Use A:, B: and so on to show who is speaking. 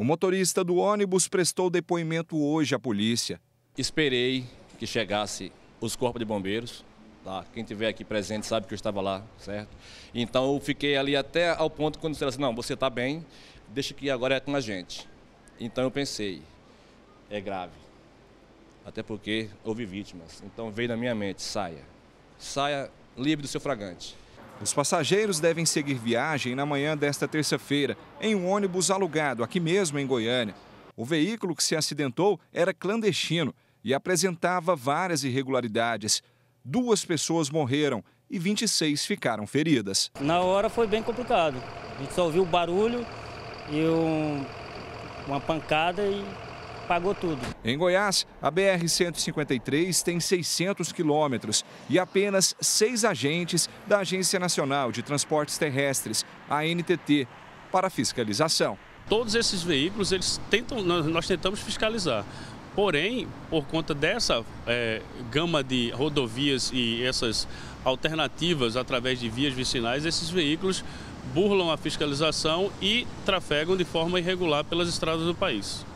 A: O motorista do ônibus prestou depoimento hoje à polícia.
B: Esperei que chegasse os corpos de bombeiros. Tá? Quem estiver aqui presente sabe que eu estava lá, certo? Então eu fiquei ali até ao ponto quando disseram assim, não, você está bem, deixa que agora é com a gente. Então eu pensei, é grave. Até porque houve vítimas. Então veio na minha mente, saia. Saia livre do seu fragante.
A: Os passageiros devem seguir viagem na manhã desta terça-feira, em um ônibus alugado aqui mesmo em Goiânia. O veículo que se acidentou era clandestino e apresentava várias irregularidades. Duas pessoas morreram e 26 ficaram feridas. Na hora foi bem complicado. A gente só ouviu o barulho e um, uma pancada e pagou tudo. Em Goiás, a BR-153 tem 600 quilômetros e apenas seis agentes da Agência Nacional de Transportes Terrestres, ANTT, para fiscalização.
C: Todos esses veículos, eles tentam, nós tentamos fiscalizar. Porém, por conta dessa é, gama de rodovias e essas alternativas através de vias vicinais, esses veículos burlam a fiscalização e trafegam de forma irregular pelas estradas do país.